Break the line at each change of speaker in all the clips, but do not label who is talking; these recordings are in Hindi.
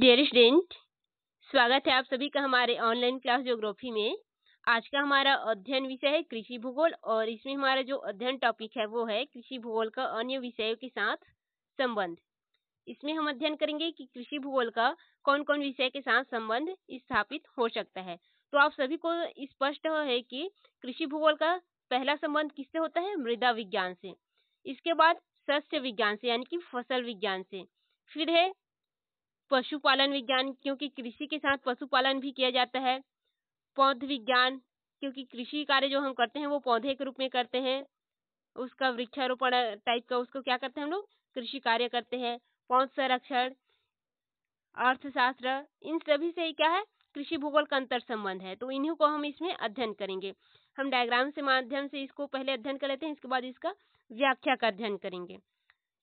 डियर स्टूडेंट स्वागत है आप सभी का हमारे ऑनलाइन क्लास ज्योग्राफी में आज का हमारा अध्ययन विषय है कृषि भूगोल और इसमें हमारा जो अध्ययन टॉपिक है वो है कृषि भूगोल का अन्य विषयों के साथ संबंध इसमें हम अध्ययन करेंगे कि कृषि भूगोल का कौन कौन विषय के साथ संबंध स्थापित हो सकता है तो आप सभी को स्पष्ट है कि कृषि भूगोल का पहला संबंध किससे होता है मृदा विज्ञान से इसके बाद सस्य विज्ञान से यानी कि फसल विज्ञान से फिर है पशुपालन विज्ञान क्योंकि कृषि के साथ पशुपालन भी किया जाता है पौध विज्ञान क्योंकि कृषि कार्य जो हम करते हैं वो पौधे के रूप में करते हैं उसका वृक्षारोपण टाइप का उसको क्या करते हैं हम लोग कृषि कार्य करते हैं पौध संरक्षण अर्थशास्त्र इन सभी से क्या है कृषि भूगोल का अंतर संबंध है तो इन्हीं को हम इसमें अध्ययन करेंगे हम डायग्राम से माध्यम से इसको पहले अध्ययन कर लेते हैं इसके बाद इसका व्याख्या का अध्ययन करेंगे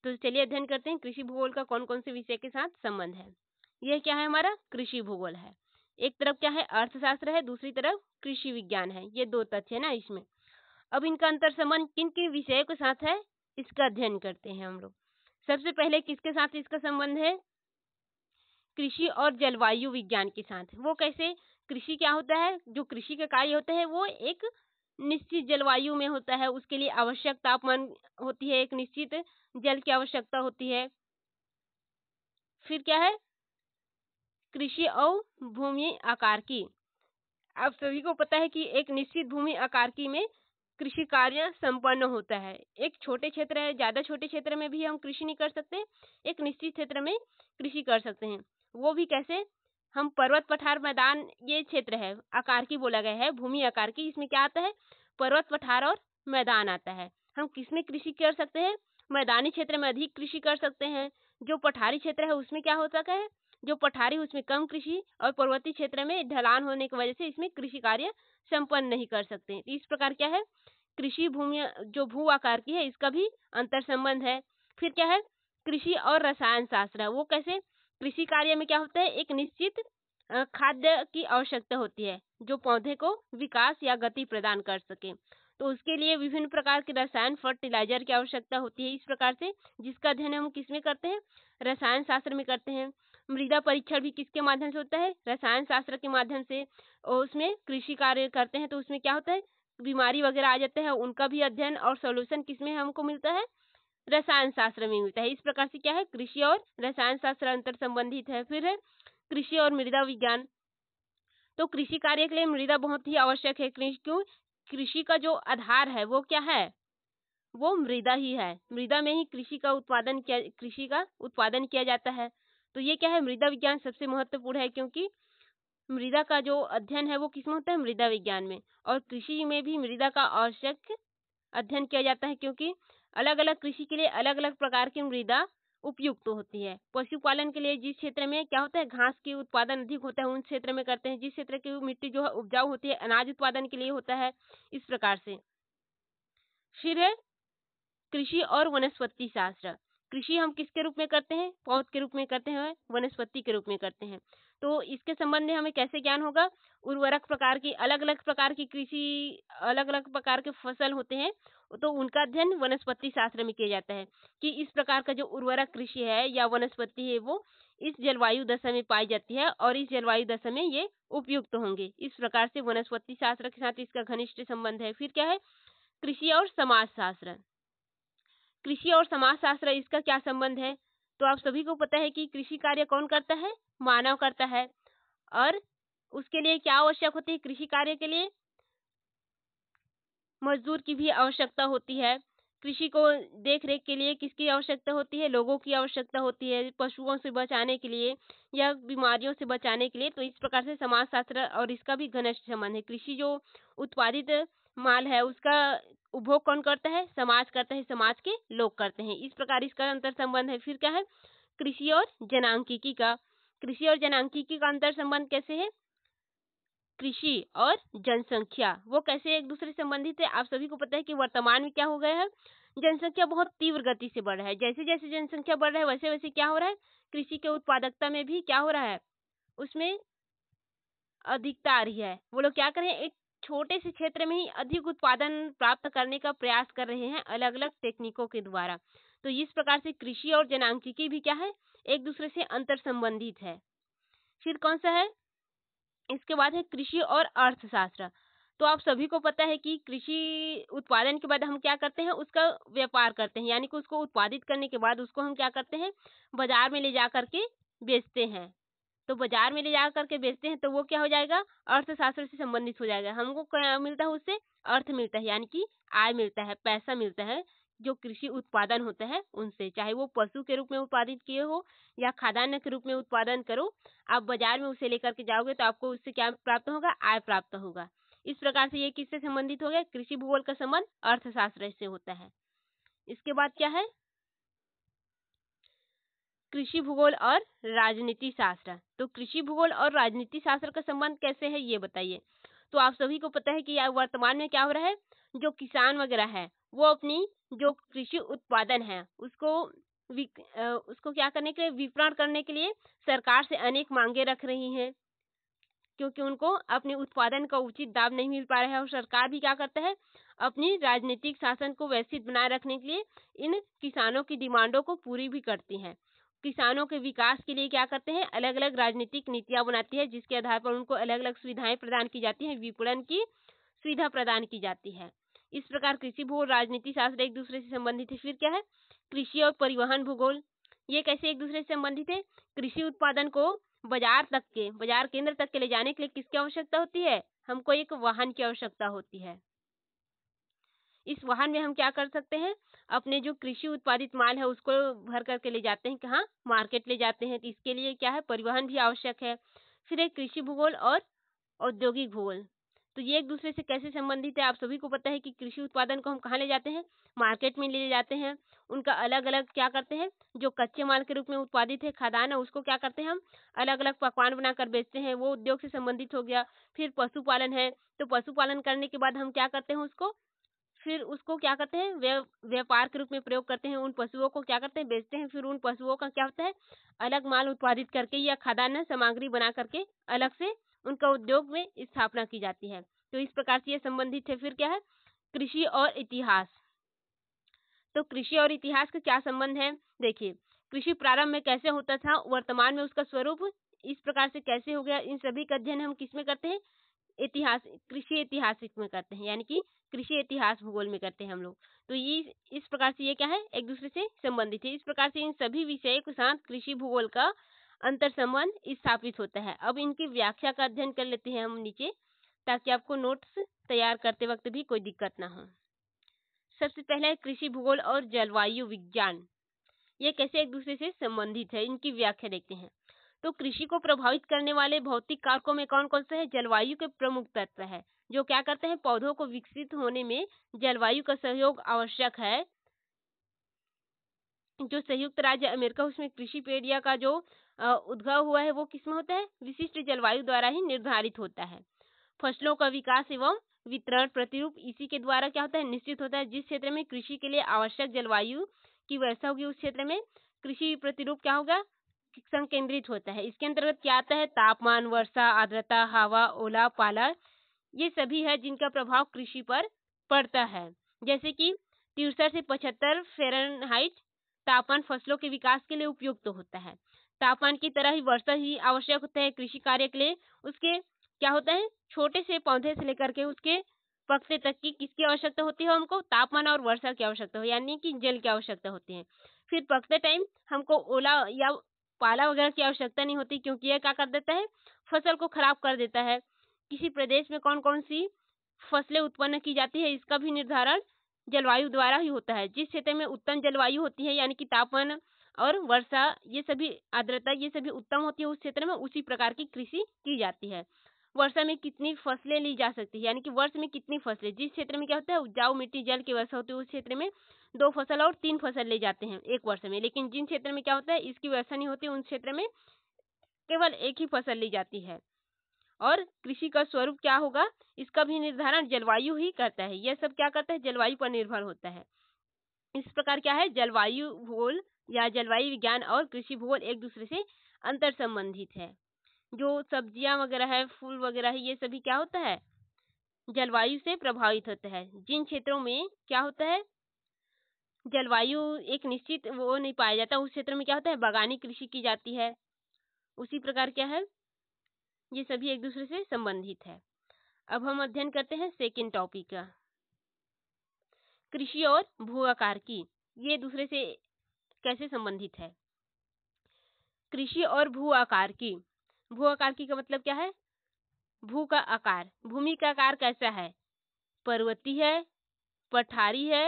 तो चलिए अध्ययन करते हैं कृषि भूगोल का कौन कौन से विषय के साथ संबंध है यह क्या है हमारा कृषि भूगोल है एक तरफ क्या है अर्थशास्त्र है दूसरी तरफ कृषि विज्ञान है ये दो तथ्य है ना इसमें अब इनका अंतर संबंध किन किन विषयों के साथ है इसका अध्ययन करते हैं हम लोग सबसे पहले किसके साथ इसका संबंध है कृषि और जलवायु विज्ञान के साथ वो कैसे कृषि क्या होता है जो कृषि के कार्य होते हैं वो एक निश्चित जलवायु में होता है उसके लिए आवश्यक तापमान होती है एक निश्चित जल की आवश्यकता होती है फिर क्या है कृषि और भूमि आकार की आप सभी को पता है कि एक निश्चित भूमि आकार की में कृषि कार्य संपन्न होता है एक छोटे क्षेत्र है ज्यादा छोटे क्षेत्र में भी हम कृषि नहीं कर सकते एक निश्चित क्षेत्र में कृषि कर सकते हैं वो भी कैसे हम पर्वत पठार मैदान ये क्षेत्र है आकार की बोला गया है भूमि आकार की इसमें क्या आता है पर्वत पठार और मैदान आता है हम किसमें कृषि कर सकते हैं मैदानी क्षेत्र में अधिक कृषि कर सकते हैं जो पठारी क्षेत्र है उसमें क्या हो सका है जो पठारी उसमें कम कृषि और पर्वतीय क्षेत्र में ढलान होने की वजह से इसमें कृषि कार्य संपन्न नहीं कर सकते इस प्रकार क्या है कृषि भूमि जो भू आकार की है इसका भी अंतर संबंध है फिर क्या है कृषि और रसायन शास्त्र है वो कैसे कृषि कार्य में क्या होता है एक निश्चित खाद्य की आवश्यकता होती है जो पौधे को विकास या गति प्रदान कर सके तो उसके लिए विभिन्न प्रकार के रसायन फर्टिलाइजर की आवश्यकता होती है इस प्रकार से जिसका अध्ययन हम किस में करते हैं रसायन शास्त्र में करते हैं मृदा परीक्षण भी किसके माध्यम से होता है रसायन शास्त्र के माध्यम से और उसमें कृषि कार्य करते हैं तो उसमें क्या होता है बीमारी वगैरह आ जाते हैं उनका भी अध्ययन और सोल्यूशन किसमें हमको मिलता है रसायन शास्त्र में मिलता है इस प्रकार से क्या है कृषि और रसायन शास्त्र अंतर संबंधित है फिर है कृषि और मृदा विज्ञान तो कृषि कार्य के लिए मृदा बहुत ही आवश्यक है क्यों कृषि का जो आधार है वो क्या है वो मृदा ही है मृदा में ही कृषि का उत्पादन किया कृषि का उत्पादन किया जाता है तो ये क्या है मृदा विज्ञान सबसे महत्वपूर्ण है क्योंकि मृदा का जो अध्ययन है वो किसमें होता है मृदा विज्ञान में और कृषि में भी मृदा का आवश्यक अध्ययन किया जाता है क्योंकि अलग अलग कृषि के लिए अलग अलग प्रकार की मृदा उपयुक्त तो होती है पशुपालन के लिए जिस क्षेत्र में क्या होता है घास की उत्पादन अधिक होता है उन क्षेत्र में करते हैं जिस क्षेत्र की मिट्टी जो है उपजाऊ होती है अनाज उत्पादन के लिए होता है इस प्रकार से फिर है कृषि और वनस्पति शास्त्र कृषि हम किसके रूप में करते हैं पौध के रूप में करते हैं वनस्पति के रूप में करते हैं तो इसके संबंध में हमें कैसे ज्ञान होगा उर्वरक प्रकार की अलग अलग प्रकार की कृषि अलग अलग प्रकार के फसल होते हैं तो उनका अध्ययन वनस्पति शास्त्र में किया जाता है कि इस प्रकार का जो उर्वरक कृषि है या वनस्पति है वो इस जलवायु दशा में पाई जाती है और इस जलवायु दशा में ये उपयुक्त होंगे इस प्रकार से वनस्पति शास्त्र के साथ इसका घनिष्ठ संबंध है फिर क्या है कृषि और समाज शास्त्र कृषि और समाज शास्त्र इसका क्या संबंध है तो आप सभी को पता है कि कृषि कार्य कौन करता है मानव करता है और उसके लिए क्या आवश्यक होती है कृषि कार्य के लिए मजदूर की भी आवश्यकता होती है कृषि को देख रेख के लिए किसकी आवश्यकता होती है लोगों की आवश्यकता होती है पशुओं से बचाने के लिए या बीमारियों से बचाने के लिए तो इस प्रकार से समाज शास्त्र और इसका भी घनिष्ठ संबंध है कृषि जो उत्पादित माल है उसका उपभोग कौन करता है समाज करता है समाज के लोग करते हैं इस प्रकार इसका अंतर संबंध है फिर क्या है कृषि और जनांकिकी का कृषि और जनांकिकी का अंतर संबंध कैसे है कृषि और जनसंख्या वो कैसे एक दूसरे संबंधित है आप सभी को पता है कि वर्तमान में क्या हो गया है जनसंख्या बहुत तीव्र गति से बढ़ रहा है जैसे जैसे जनसंख्या बढ़ रहा है वैसे वैसे क्या हो रहा है कृषि के उत्पादकता में भी क्या हो रहा है उसमें अधिकता आ रही है वो लोग क्या करें एक छोटे से क्षेत्र में ही अधिक उत्पादन प्राप्त करने का प्रयास कर रहे हैं अलग अलग तकनीकों के द्वारा तो इस प्रकार से कृषि और जनांकिकी भी क्या है एक दूसरे से अंतर संबंधित है फिर कौन सा है इसके बाद है कृषि और अर्थशास्त्र तो आप सभी को पता है कि कृषि उत्पादन के बाद हम क्या करते हैं उसका व्यापार करते हैं यानी कि उसको उत्पादित करने के बाद उसको हम क्या करते हैं बाजार में ले जा करके बेचते हैं तो बाजार में ले जा करके बेचते हैं तो वो क्या हो जाएगा अर्थशास्त्र से संबंधित हो जाएगा हमको क्या मिलता है उससे अर्थ मिलता है यानी कि आय मिलता है पैसा मिलता है जो कृषि उत्पादन होता है उनसे चाहे वो पशु के रूप में उत्पादित किए हो या खाद्यान्न के रूप में उत्पादन करो आप बाजार में उसे लेकर के जाओगे तो आपको उससे क्या प्राप्त होगा आय प्राप्त होगा इस प्रकार से ये किससे संबंधित हो गया कृषि भूगोल का संबंध अर्थशास्त्र से होता है इसके बाद क्या है कृषि भूगोल और राजनीति शास्त्र तो कृषि भूगोल और राजनीति शास्त्र का संबंध कैसे है ये बताइए तो आप सभी को पता है कि वर्तमान में क्या हो रहा है जो किसान वगैरह है वो अपनी जो कृषि उत्पादन है उसको उसको क्या करने के लिए विपणन करने के लिए सरकार से अनेक मांगे रख रही हैं क्योंकि उनको अपने उत्पादन का उचित दाम नहीं मिल पा रहा है और सरकार भी क्या करता है अपनी राजनीतिक शासन को व्यवस्थित बनाए रखने के लिए इन किसानों की डिमांडों को पूरी भी करती है किसानों के विकास के लिए क्या करते हैं अलग अलग राजनीतिक नीतियाँ बनाती है जिसके आधार पर उनको अलग अलग सुविधाएं प्रदान की जाती हैं विपणन की सुविधा प्रदान की जाती है इस प्रकार कृषि भूगोल राजनीति शास्त्र एक दूसरे से संबंधित है फिर क्या है कृषि और परिवहन भूगोल ये कैसे एक दूसरे से संबंधित है कृषि उत्पादन को बाजार तक के बाजार केंद्र तक के ले जाने के लिए किसकी आवश्यकता होती है हमको एक वाहन की आवश्यकता होती है इस वाहन में हम क्या कर सकते हैं अपने जो कृषि उत्पादित माल है उसको भर करके ले जाते हैं कहाँ मार्केट ले जाते हैं तो इसके लिए क्या है परिवहन भी आवश्यक है फिर एक कृषि भूगोल और औद्योगिक भूगोल तो ये एक दूसरे से कैसे संबंधित है आप सभी को पता है कि कृषि उत्पादन को हम कहाँ ले जाते हैं मार्केट में ले जाते हैं उनका अलग अलग क्या करते हैं जो कच्चे माल के रूप में उत्पादित है खादान है उसको क्या करते हैं हम अलग अलग पकवान बनाकर बेचते हैं वो उद्योग से संबंधित हो गया फिर पशुपालन है तो पशुपालन करने के बाद हम क्या करते हैं उसको फिर उसको क्या करते हैं व्यापार के रूप में प्रयोग करते हैं उन पशुओं को क्या करते हैं बेचते हैं फिर उन पशुओं का क्या होता है अलग माल उत्पादित करके या खादान सामग्री बना करके अलग से उनका उद्योग में स्थापना की जाती है तो इस प्रकार से ये संबंधित है फिर क्या है कृषि और इतिहास तो कृषि और इतिहास का क्या संबंध है देखिए कृषि प्रारंभ में कैसे होता था वर्तमान में उसका स्वरूप इस प्रकार से कैसे हो गया इन सभी का अध्ययन हम किसमें करते हैं इतिहास कृषि ऐतिहासिक में करते हैं यानी कि कृषि इतिहास भूगोल में करते हैं हम लोग तो ये इस प्रकार से ये क्या है एक दूसरे से संबंधित है इस प्रकार से इन सभी विषयों के साथ कृषि भूगोल का अंतर संबंध स्थापित होता है अब इनकी व्याख्या का अध्ययन कर लेते हैं हम नीचे ताकि आपको नोट्स तैयार करते वक्त भी कोई दिक्कत ना हो सबसे पहले कृषि भूगोल और जलवायु विज्ञान ये कैसे एक दूसरे से संबंधित है इनकी व्याख्या देखते हैं तो कृषि को प्रभावित करने वाले भौतिक कारकों में कौन कौन से है जलवायु के प्रमुख तत्व है जो क्या करते हैं पौधों को विकसित होने में जलवायु का सहयोग आवश्यक है जो संयुक्त राज्य अमेरिका उसमें कृषि पेड़िया का जो उद्भव हुआ है वो किसमें होता है विशिष्ट जलवायु द्वारा ही निर्धारित होता है फसलों का विकास एवं वितरण प्रतिरूप इसी के द्वारा क्या होता है निश्चित होता है जिस क्षेत्र में कृषि के लिए आवश्यक जलवायु की व्यवस्था होगी उस क्षेत्र में कृषि प्रतिरूप क्या होगा शिक्षण केंद्रित होता है इसके अंतर्गत क्या आता है तापमान वर्षा आर्द्रता हवा ओला पाला ये सभी है जिनका प्रभाव कृषि पर पड़ता है जैसे कि तिरसठ से पचहत्तर फेरनहाइट तापमान फसलों के विकास के लिए उपयुक्त तो होता है तापमान की तरह ही वर्षा ही आवश्यक होता है कृषि कार्य के लिए उसके क्या होता है छोटे से पौधे से लेकर के उसके पकते तक की किसकी आवश्यकता होती है हमको तापमान और वर्षा की आवश्यकता हो यानी कि जल की आवश्यकता होती है फिर पकते टाइम हमको ओला या पाला वगैरह की आवश्यकता नहीं होती क्योंकि यह क्या कर देता है फसल को खराब कर देता है किसी प्रदेश में कौन कौन सी फसलें उत्पन्न की जाती है इसका भी निर्धारण जलवायु द्वारा ही होता है जिस क्षेत्र में उत्तम जलवायु होती है यानी कि तापमान और वर्षा ये सभी आर्द्रता ये सभी उत्तम होती है उस क्षेत्र में उसी प्रकार की कृषि की जाती है वर्षा में कितनी फसलें ली जा सकती है यानी कि वर्ष में कितनी फसलें जिस क्षेत्र में क्या होता है उपजाऊ मिट्टी जल की वर्षा होती है उस क्षेत्र में दो फसल और तीन फसल ले जाते हैं एक वर्ष में लेकिन जिन क्षेत्र में क्या होता है इसकी व्यवस्था नहीं होती उन क्षेत्र में केवल एक ही फसल ली जाती है और कृषि का स्वरूप क्या होगा इसका भी निर्धारण जलवायु ही करता है यह सब क्या करता है जलवायु पर निर्भर होता है इस प्रकार क्या है जलवायु भूगोल या जलवायु विज्ञान और कृषि भूगोल एक दूसरे से अंतर संबंधित है जो सब्जियां वगैरह है फूल वगैरह है ये सभी क्या होता है जलवायु से प्रभावित होता है जिन क्षेत्रों में क्या होता है जलवायु एक निश्चित वो नहीं पाया जाता उस क्षेत्र में क्या होता है बागानी कृषि की जाती है उसी प्रकार क्या है ये सभी एक दूसरे से संबंधित है अब हम अध्ययन करते हैं सेकेंड टॉपिक का कृषि और भू आकार की ये दूसरे से कैसे संबंधित है कृषि और भू आकार की भू आकार की का मतलब क्या है भू का आकार भूमि का आकार कैसा है पर्वती है पठारी है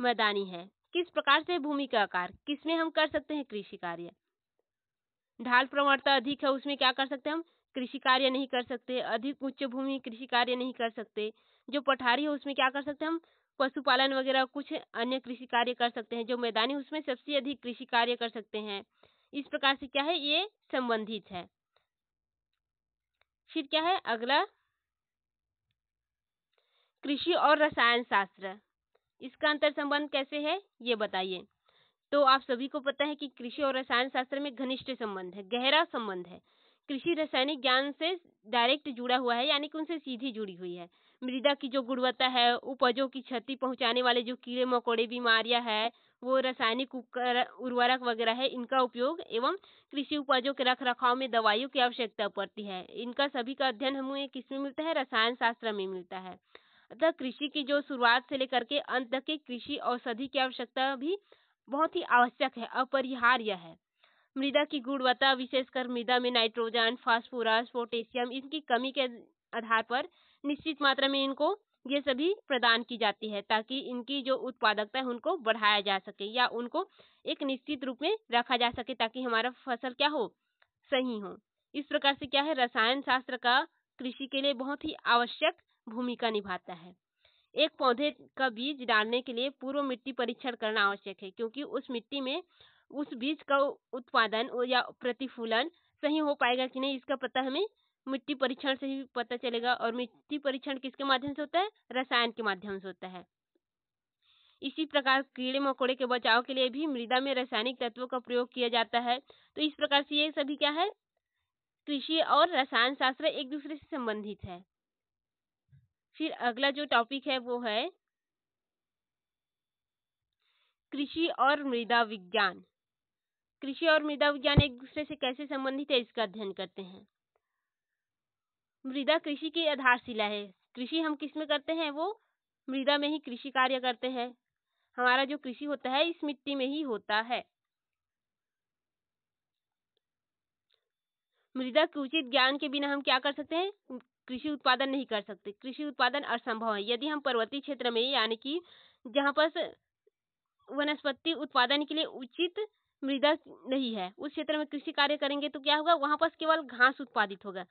मैदानी है किस प्रकार से भूमि का आकार किसमें हम कर सकते हैं कृषि कार्य ढाल प्रवणता अधिक है उसमें क्या कर सकते हैं हम कृषि कार्य नहीं कर सकते अधिक उच्च भूमि कृषि कार्य नहीं कर सकते जो पठारी है उसमें क्या कर सकते हैं हम पशुपालन वगैरह कुछ अन्य कृषि कार्य कर सकते हैं जो मैदानी उसमें सबसे अधिक कृषि कार्य कर सकते हैं इस प्रकार से क्या है ये संबंधित है फिर क्या है अगला कृषि और रसायन शास्त्र इसका अंतर संबंध कैसे है ये बताइए तो आप सभी को पता है कि कृषि और रसायन शास्त्र में घनिष्ठ संबंध है गहरा संबंध है कृषि रासायनिक ज्ञान से डायरेक्ट जुड़ा हुआ है यानी कि उनसे सीधी जुड़ी हुई है मृदा की जो गुणवत्ता है उपजों की क्षति पहुंचाने वाले जो कीड़े मकोड़े बीमारियां है वो रासायनिक उर्वरक वगैरह है इनका उपयोग एवं कृषि उपजों के रख रखाव में दवाइयों की आवश्यकता पड़ती है इनका सभी का अध्ययन हमें किसमें मिलता है रसायन शास्त्र में मिलता है अतः कृषि की जो शुरुआत से लेकर के अंत तक के कृषि औषधि की आवश्यकता भी बहुत ही आवश्यक है अपरिहार्य है मृदा की गुणवत्ता विशेषकर मृदा में नाइट्रोजन फास्फोरस पोटेशियम इनकी कमी के आधार पर निश्चित मात्रा में इनको ये सभी प्रदान की जाती है ताकि इनकी जो उत्पादकता है उनको बढ़ाया जा सके या उनको एक निश्चित रूप में रखा जा सके ताकि हमारा फसल क्या हो सही हो इस प्रकार से क्या है रसायन शास्त्र का कृषि के लिए बहुत ही आवश्यक भूमिका निभाता है एक पौधे का बीज डालने के लिए पूर्व मिट्टी परीक्षण करना आवश्यक है क्योंकि उस मिट्टी में उस बीज का उत्पादन या प्रतिफूलन सही हो पाएगा कि नहीं इसका पता हमें मिट्टी परीक्षण से ही पता चलेगा और मिट्टी परीक्षण किसके माध्यम से होता है रसायन के माध्यम से होता है इसी प्रकार कीड़े मकोड़े के बचाव के लिए भी मृदा में रासायनिक तत्वों का प्रयोग किया जाता है तो इस प्रकार से ये सभी क्या है कृषि और रसायन शास्त्र एक दूसरे से संबंधित है फिर अगला जो टॉपिक है वो है कृषि और मृदा विज्ञान कृषि और मृदा विज्ञान एक दूसरे से कैसे संबंधित है इसका अध्ययन करते हैं मृदा कृषि की आधारशिला है कृषि हम किस में करते हैं वो मृदा में ही कृषि कार्य करते हैं हमारा जो कृषि होता है इस मिट्टी में ही होता है मृदा के उचित ज्ञान के बिना हम क्या कर सकते हैं कृषि उत्पादन नहीं कर सकते कृषि उत्पादन असंभव है यदि हम पर्वतीय क्षेत्र में यानी कि जहाँ पर वनस्पति उत्पादन के लिए उचित मृदा नहीं है उस क्षेत्र में कृषि कार्य करेंगे तो क्या होगा वहां पर केवल घास उत्पादित होगा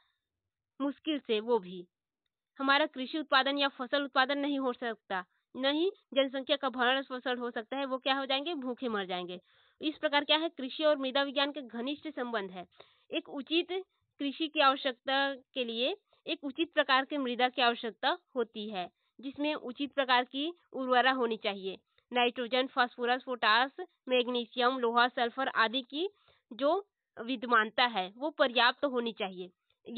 मुश्किल से वो भी हमारा कृषि उत्पादन या फसल उत्पादन नहीं हो सकता नहीं जनसंख्या का भरण फसल हो सकता है वो क्या हो जाएंगे भूखे मर जाएंगे इस प्रकार क्या है कृषि और मृदा विज्ञान के घनिष्ठ संबंध है एक उचित कृषि की आवश्यकता के लिए एक उचित प्रकार के मृदा की आवश्यकता होती है जिसमें उचित प्रकार की उर्वरा होनी चाहिए नाइट्रोजन फास्फोरस पोटास मैग्नीशियम लोहा सल्फर आदि की जो विद्यमानता है वो पर्याप्त तो होनी चाहिए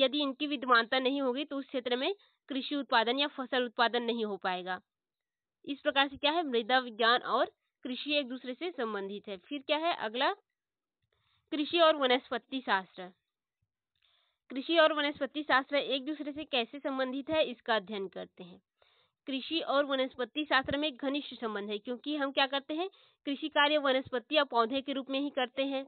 यदि इनकी विद्यमानता नहीं होगी तो उस क्षेत्र में कृषि उत्पादन या फसल उत्पादन नहीं हो पाएगा इस प्रकार से क्या है मृदा विज्ञान और कृषि एक दूसरे से संबंधित है फिर क्या है अगला कृषि और वनस्पति शास्त्र कृषि और वनस्पति शास्त्र एक दूसरे से कैसे संबंधित है इसका अध्ययन करते हैं कृषि और वनस्पति शास्त्र में घनिष्ठ संबंध है क्योंकि हम क्या करते हैं कृषि कार्य वनस्पति और पौधे के रूप में ही करते हैं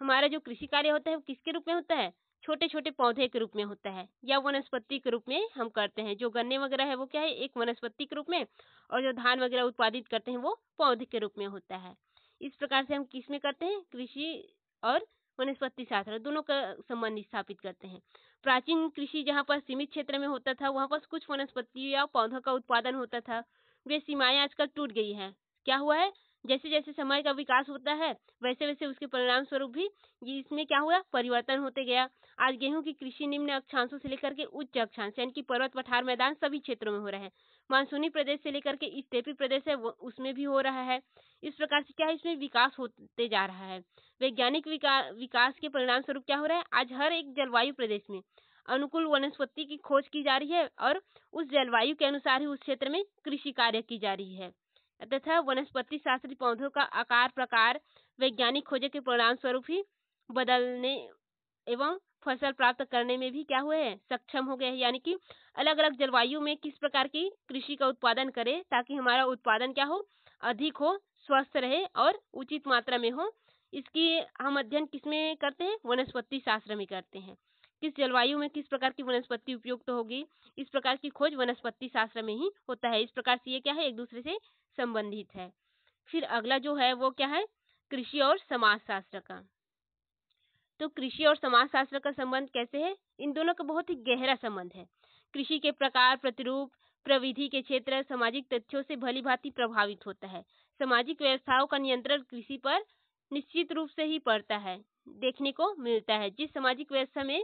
हमारा जो कृषि कार्य होता है वो किसके रूप में होता है छोटे छोटे पौधे के रूप में होता है या वनस्पति के रूप में हम करते हैं जो गन्ने वगैरह है वो क्या है एक वनस्पति के रूप में और जो धान वगैरह उत्पादित करते हैं वो पौधे के रूप में होता है इस प्रकार से हम किस में करते हैं कृषि और वनस्पति शास्त्र दोनों का संबंध स्थापित करते हैं प्राचीन कृषि जहाँ पर सीमित क्षेत्र में होता था वहाँ पर कुछ वनस्पति या पौधों का उत्पादन होता था वे सीमाएं आजकल टूट गई हैं क्या हुआ है जैसे जैसे समय का विकास होता है वैसे वैसे उसके परिणाम स्वरूप भी इसमें क्या हुआ परिवर्तन होते गया आज गेहूं की कृषि निम्न अक्षांशों से लेकर के उच्च अक्षांश यानी कि पर्वत पठार मैदान सभी क्षेत्रों में हो रहा है मानसूनी प्रदेश से लेकर के स्टेपी प्रदेश है उसमें भी हो रहा है इस प्रकार से क्या है इसमें विकास होते जा रहा है वैज्ञानिक विकास के परिणाम स्वरूप क्या हो रहा है आज हर एक जलवायु प्रदेश में अनुकूल वनस्पति की खोज की जा रही है और उस जलवायु के अनुसार ही उस क्षेत्र में कृषि कार्य की जा रही है तथा वनस्पति शास्त्री पौधों का आकार प्रकार वैज्ञानिक खोजों के परिणाम स्वरूप ही बदलने एवं फसल प्राप्त करने में भी क्या हुए हैं सक्षम हो गए हैं यानी कि अलग अलग जलवायु में किस प्रकार की कृषि का उत्पादन करें ताकि हमारा उत्पादन क्या हो अधिक हो स्वस्थ रहे और उचित मात्रा में हो इसकी हम अध्ययन किस में करते हैं वनस्पति शास्त्र में करते हैं किस जलवायु में किस प्रकार की वनस्पति उपयुक्त तो होगी इस प्रकार की खोज वनस्पति शास्त्र में ही होता है इस प्रकार से ये क्या है एक दूसरे से संबंधित है फिर अगला जो है वो क्या है कृषि और समाज शास्त्र का तो कृषि और समाज शास्त्र का संबंध कैसे है इन दोनों का बहुत ही गहरा संबंध है कृषि के प्रकार प्रतिरूप प्रविधि के क्षेत्र सामाजिक तथ्यों से भली भांति प्रभावित होता है सामाजिक व्यवस्थाओं का नियंत्रण कृषि पर निश्चित रूप से ही पड़ता है देखने को मिलता है जिस सामाजिक व्यवस्था में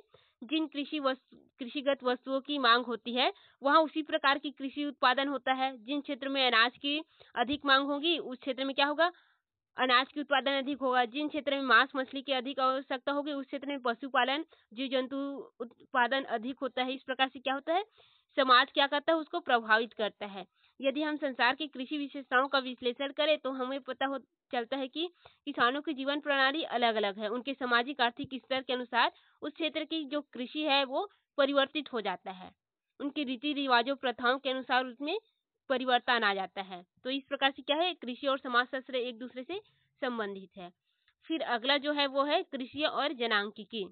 जिन कृषि वस्तु कृषिगत वस्तुओं की मांग होती है वहाँ उसी प्रकार की कृषि उत्पादन होता है जिन क्षेत्र में अनाज की अधिक मांग होगी उस क्षेत्र में क्या होगा अनाज की उत्पादन अधिक होगा जिन क्षेत्र में मांस मछली की अधिक आवश्यकता होगी उस क्षेत्र में पशुपालन जीव जंतु उत्पादन अधिक होता है इस प्रकार से क्या होता है समाज क्या करता है उसको प्रभावित करता है यदि हम संसार की कृषि विशेषताओं का विश्लेषण करें तो हमें पता हो चलता है कि किसानों की जीवन प्रणाली अलग अलग है उनके सामाजिक आर्थिक स्तर के अनुसार उस क्षेत्र की जो कृषि है वो परिवर्तित हो जाता है उनकी रीति रिवाजों प्रथाओं के अनुसार उसमें परिवर्तन आ जाता है तो इस प्रकार से क्या है कृषि और समाजशास्त्र एक दूसरे से संबंधित है फिर अगला जो है वो है कृषि और जनांकिकी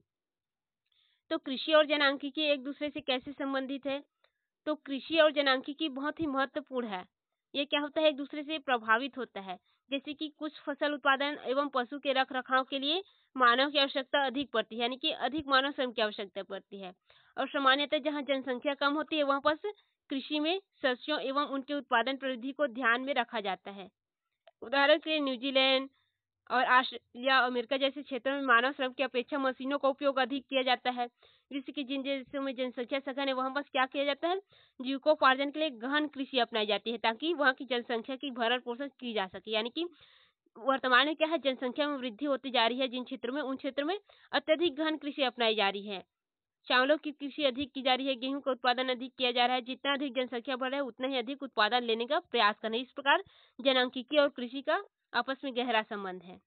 तो कृषि और जनांकिकी एक दूसरे से कैसे संबंधित है तो कृषि और जनांकिकी बहुत ही महत्वपूर्ण है ये क्या होता है एक दूसरे से प्रभावित होता है जैसे कि कुछ फसल उत्पादन एवं पशु के रख रखाव के लिए मानव की आवश्यकता अधिक पड़ती है यानी कि अधिक मानव श्रम की आवश्यकता पड़ती है और सामान्यतः जहाँ जनसंख्या कम होती है वहाँ पर कृषि में सस्यों एवं उनके उत्पादन प्रविधि को ध्यान में रखा जाता है उदाहरण के लिए न्यूजीलैंड और ऑस्ट्रेलिया अमेरिका जैसे क्षेत्रों में मानव श्रम की अपेक्षा मशीनों का उपयोग अधिक किया जाता है कृषि की जिन देशों में जनसंख्या सघन है वहाँ बस क्या किया जाता है जीविकोपार्जन के लिए गहन कृषि अपनाई जाती है ताकि वहाँ की जनसंख्या की भरण पोषण की जा सके यानी कि वर्तमान में क्या है जनसंख्या में वृद्धि होती जा रही है जिन क्षेत्रों में उन क्षेत्र में अत्यधिक गहन कृषि अपनाई जा रही है चावलों की कृषि अधिक की जा रही है गेहूं का उत्पादन अधिक किया जा रहा है जितना अधिक जनसंख्या बढ़ रहा है उतना ही अधिक उत्पादन लेने का प्रयास करना इस प्रकार जनांकिकी और कृषि का आपस में गहरा संबंध है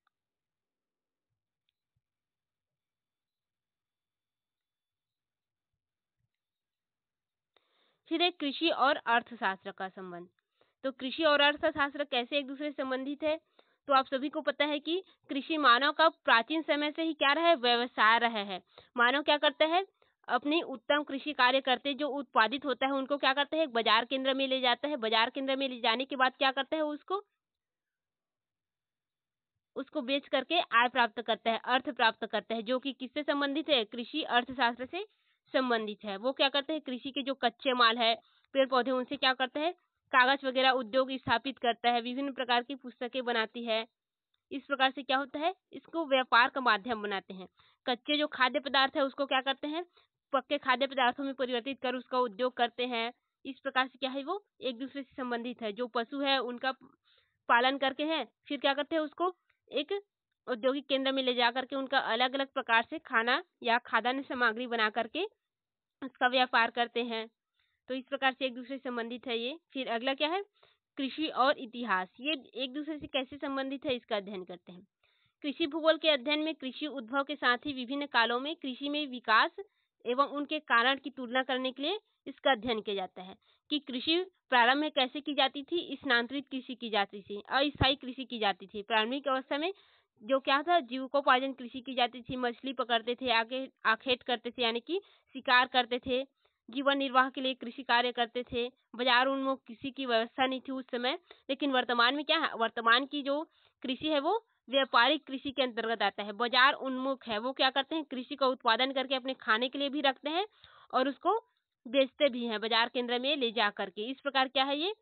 सीधे कृषि और अर्थशास्त्र का संबंध तो कृषि और अर्थशास्त्र कैसे एक दूसरे से संबंधित है तो आप सभी को पता है कि कृषि मानव का प्राचीन समय से ही क्या रहा है व्यवसाय रहा है मानव क्या करता है अपनी उत्तम कृषि कार्य करते जो उत्पादित होता है उनको क्या करते हैं बाजार केंद्र में ले जाता है बाजार केंद्र में ले जाने के बाद क्या करता है उसको उसको बेच करके आय प्राप्त करता है अर्थ प्राप्त करता है जो कि किससे संबंधित है कृषि अर्थशास्त्र से संबंधित है वो क्या करते हैं कृषि के जो कच्चे माल है पेड़ पौधे उनसे क्या करते हैं कागज वगैरह उद्योग स्थापित करता है विभिन्न प्रकार की पुस्तकें बनाती है इस प्रकार से क्या होता है इसको व्यापार का माध्यम बनाते हैं कच्चे जो खाद्य पदार्थ है उसको क्या करते हैं पक्के खाद्य पदार्थों में परिवर्तित कर उसका उद्योग करते हैं इस प्रकार से क्या है वो एक दूसरे से संबंधित है जो पशु है उनका पालन करके है फिर क्या करते हैं उसको एक औद्योगिक केंद्र में ले जा करके उनका अलग अलग प्रकार से खाना या खाद्यान्न सामग्री बना करके उसका व्यापार करते हैं तो इस प्रकार से एक दूसरे से संबंधित है ये फिर अगला क्या है कृषि और इतिहास ये एक दूसरे से कैसे संबंधित है इसका अध्ययन करते हैं कृषि भूगोल के अध्ययन में कृषि उद्भव के साथ ही विभिन्न कालों में कृषि में विकास एवं उनके कारण की तुलना करने के लिए इसका अध्ययन किया जाता है कि कृषि प्रारंभ में कैसे की जाती थी स्थानांतरित कृषि की जाती थी अस्थायी कृषि की जाती थी प्रारंभिक अवस्था में जो क्या था जीविकोपार्जन कृषि की जाती थी मछली पकड़ते थे आगे आखेट करते थे यानी कि शिकार करते थे जीवन निर्वाह के लिए कृषि कार्य करते थे बाजार उन्मुख कृषि की व्यवस्था नहीं थी उस समय लेकिन वर्तमान में क्या है वर्तमान की जो कृषि है वो व्यापारिक कृषि के अंतर्गत आता है बाजार उन्मुख है वो क्या करते हैं कृषि का उत्पादन करके अपने खाने के लिए भी रखते हैं और उसको बेचते भी हैं बाजार केंद्र में ले जा करके इस प्रकार क्या है ये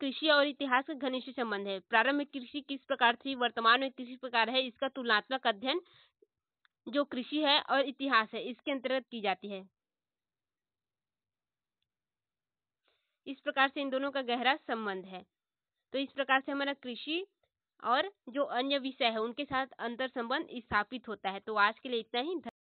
कृषि और इतिहास का घनिष्ठ संबंध है प्रारंभिक कृषि किस प्रकार थी वर्तमान में किस प्रकार है इसका तुलनात्मक अध्ययन जो कृषि है और इतिहास है इसके अंतर्गत की जाती है इस प्रकार से इन दोनों का गहरा संबंध है तो इस प्रकार से हमारा कृषि और जो अन्य विषय है उनके साथ अंतर संबंध स्थापित होता है तो आज के लिए इतना ही